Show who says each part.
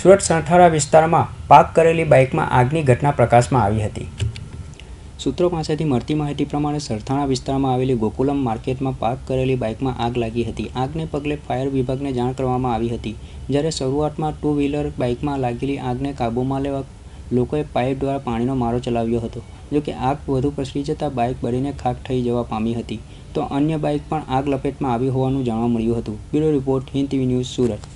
Speaker 1: સુરત સંથારા વિસ્તારમાં પાર્ક કરેલી બાઇકમાં આગની ઘટના પ્રકાશમાં આવી હતી સૂત્રો પાસેથી મળતી માહિતી પ્રમાણે સરથાણા વિસ્તારમાં આવેલી ગોકુલમ માર્કેટમાં પાર્ક કરેલી બાઇકમાં આગ લાગી હતી આગને પગલે ફાયર વિભાગને જાણ કરવામાં આવી હતી જ્યારે શરૂઆતમાં ટુ વ્હીલર બાઇકમાં લાગેલી આગને કાબૂમાં લેવા લોકોએ પાઇપ દ્વારા પાણીનો મારો ચલાવ્યો હતો જોકે આગ વધુ પ્રસરી જતાં બાઇક બળીને ખાખ થઈ જવા પામી હતી તો અન્ય બાઇક પણ આગ લપેટમાં આવી હોવાનું જાણવા મળ્યું હતું bureau report Hind TV news Surat